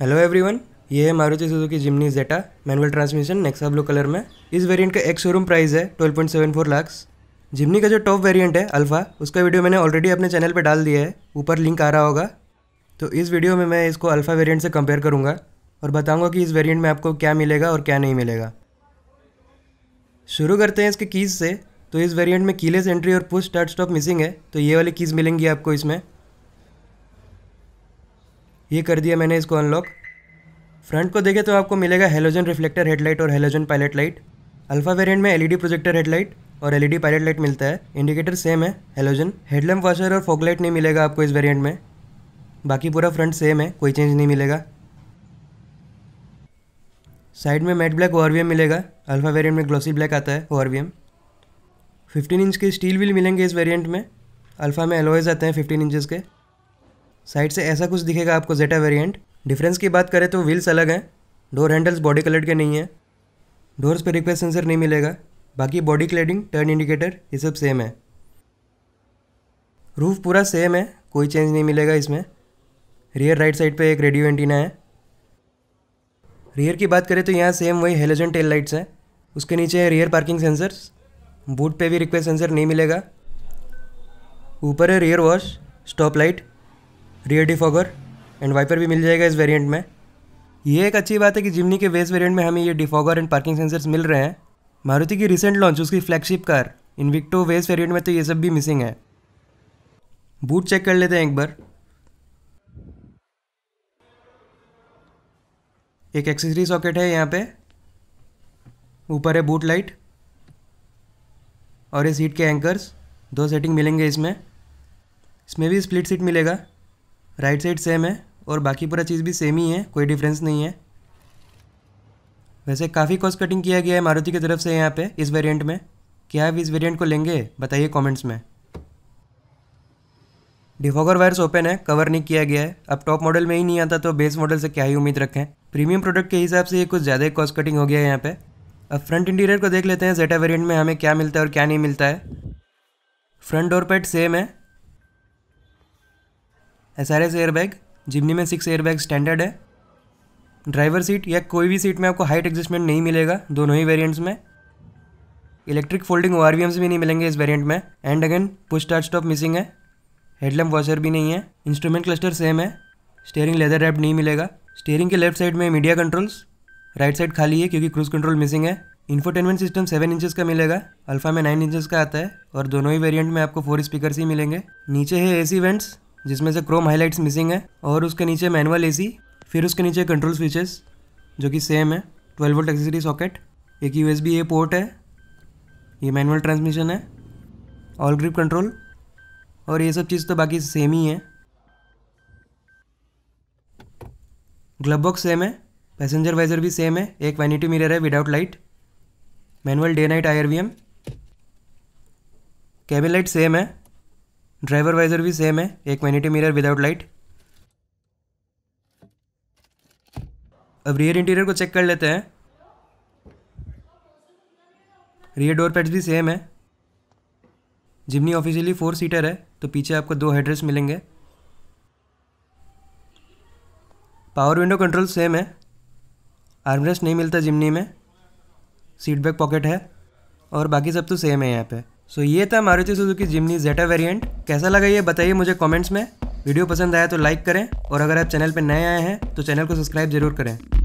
hello everyone ये है Maruti Suzuki Jimny Zeta manual transmission Nexa blue colour में इस वेरिएंट का एक शोरूम प्राइस है 12.74 लाख जिमनी का जो टॉप वेरिएंट है अल्फ़ा उसका वीडियो मैंने ऑलरेडी अपने चैनल पे डाल दिया है ऊपर लिंक आ रहा होगा तो इस वीडियो में मैं इसको अल्फ़ा वेरियंट से कंपेयर करूँगा और बताऊँगा कि इस वेरियंट में आपको क्या मिलेगा और क्या नहीं मिलेगा शुरू करते हैं इसके कीज़ से तो इस वेरियंट में कीलेस एंट्री और पुश स्टार्ट स्टॉप मिसिंग है तो ये वाली कीज़ मिलेंगी आपको इसमें ये कर दिया मैंने इसको अनलॉक फ्रंट को देखे तो आपको मिलेगा हेलोजन रिफ्लेक्टर हेडलाइट और halogen pilot light Alpha variant में एलईडी प्रोजेक्टर हेडलाइट और एलईडी पायलट लाइट मिलता है इंडिकेटर सेम है हेलोजन हेडलैम्प वाशर और लाइट नहीं मिलेगा आपको इस वेरिएंट में बाकी पूरा फ्रंट सेम है कोई चेंज नहीं मिलेगा साइड में मैट ब्लैक ओ मिलेगा अल्फा वेरियंट में ग्लॉसी ब्लैक आता है ओ फिफ्टीन इंच के स्टील व्हील मिलेंगे इस वेरियंट में अल्फा में एलोएज आते हैं फिफ्टीन इंचज़ के साइड से ऐसा कुछ दिखेगा आपको जेटा वेरिएंट डिफरेंस की बात करें तो व्हील्स अलग हैं डोर हैंडल्स बॉडी कलर के नहीं हैं डोर्स पर रिक्वेस्ट सेंसर नहीं मिलेगा बाकी बॉडी क्लेडिंग टर्न इंडिकेटर ये सब सेम है रूफ पूरा सेम है कोई चेंज नहीं मिलेगा इसमें रियर राइट साइड पे एक रेडियो एंटीना है रियर की बात करें तो यहाँ सेम वही हेलोजन टेल लाइट्स हैं उसके नीचे है रियर पार्किंग सेंसर्स बूट पे भी रिक्वेस्ट सेंसर नहीं मिलेगा ऊपर है rear wash stop light rear defogger and wiper भी मिल जाएगा इस वेरिएंट में ये एक अच्छी बात है कि जिमनी के वेस्ट वेरिएंट में हमें ये डिफॉगर एंड पार्किंग सेंसर्स मिल रहे हैं मारुति की रिसेंट लॉन्च उसकी फ्लैगशिप कार इन्विक्टो वेस्ट वेरियंट में तो ये सब भी मिसिंग है बूट चेक कर लेते हैं एक बार एक एक्सेसरी सॉकेट है यहाँ पे ऊपर है बूट लाइट और ये सीट के एंकर्स दो सेटिंग मिलेंगे इसमें इसमें भी स्प्लिट सीट मिलेगा राइट साइड सेम है और बाकी पूरा चीज़ भी सेम ही है कोई डिफरेंस नहीं है वैसे काफ़ी कॉस्ट कटिंग किया गया है मारुति की तरफ से यहाँ पे इस वेरिएंट में क्या आप इस वेरिएंट को लेंगे बताइए कमेंट्स में डिफॉगर वायर्स ओपन है कवर नहीं किया गया है अब टॉप मॉडल में ही नहीं आता तो बेस मॉडल से क्या ही उम्मीद रखें प्रीमियम प्रोडक्ट के हिसाब से ये कुछ ज़्यादा ही कॉस्ट कटिंग हो गया है यहाँ पर अब फ्रंट इंटीरियर को देख लेते हैं जेटा वेरियंट में हमें क्या मिलता है और क्या नहीं मिलता है फ्रंट डोर पैट सेम है S R S airbag Jimny में सिक्स एयरबैग स्टैंडर्ड है ड्राइवर सीट या कोई भी सीट में आपको हाइट एडजस्टमेंट नहीं मिलेगा दोनों ही वेरियंट्स में इलेक्ट्रिक फोल्डिंग ओ भी नहीं मिलेंगे इस वेरियंट में and again push start stop missing है हेडलैम्प वॉशर भी नहीं है इंस्ट्रूमेंट क्लस्टर सेम है स्टेयरिंग लेदर रैप नहीं मिलेगा स्टेयरिंग के लेफ्ट साइड में मीडिया कंट्रोल्स राइट साइड खाली है क्योंकि क्रूज कंट्रोल मिसिंग है इन्फोटेनमेंट सिस्टम सेवन इंचेस का मिलेगा अल्फा में नाइन इंचेस का आता है और दोनों ही वेरिएंट में आपको फोर स्पीकर ही मिलेंगे नीचे है एसी वेंट्स जिसमें से क्रोम हाईलाइट्स मिसिंग है और उसके नीचे मैनुअल एसी फिर उसके नीचे कंट्रोल स्विचेस जो कि सेम है ट्वेल्व वोल्ट एक्सेसरी सॉकेट एक यू ए पोर्ट है ये मैनुअल ट्रांसमिशन है ऑल ग्रिप कंट्रोल और ये सब चीज़ तो बाकी सेम ही है ग्लब बॉक्स सेम है पैसेंजर वाइजर भी सेम है एक वैनिटी मिरर है without light manual day night I R V M cabin light same है ड्राइवर वाइजर भी सेम है एक वैनिटी मिरर विदाउट लाइट अब रियर इंटीरियर को चेक कर लेते हैं रियर डोर पैड्स भी सेम है जिमनी ऑफिशियली फोर सीटर है तो पीछे आपको दो हेड्रेस मिलेंगे पावर विंडो कंट्रोल सेम है आर्मरेस्ट नहीं मिलता जिमनी में सीट बैक पॉकेट है और बाकी सब तो सेम है यहाँ पे सो so, ये था Maruti Suzuki Jimny Zeta variant कैसा लगा ये बताइए मुझे कमेंट्स में वीडियो पसंद आया तो लाइक करें और अगर आप चैनल पर नए आए हैं तो चैनल को सब्सक्राइब जरूर करें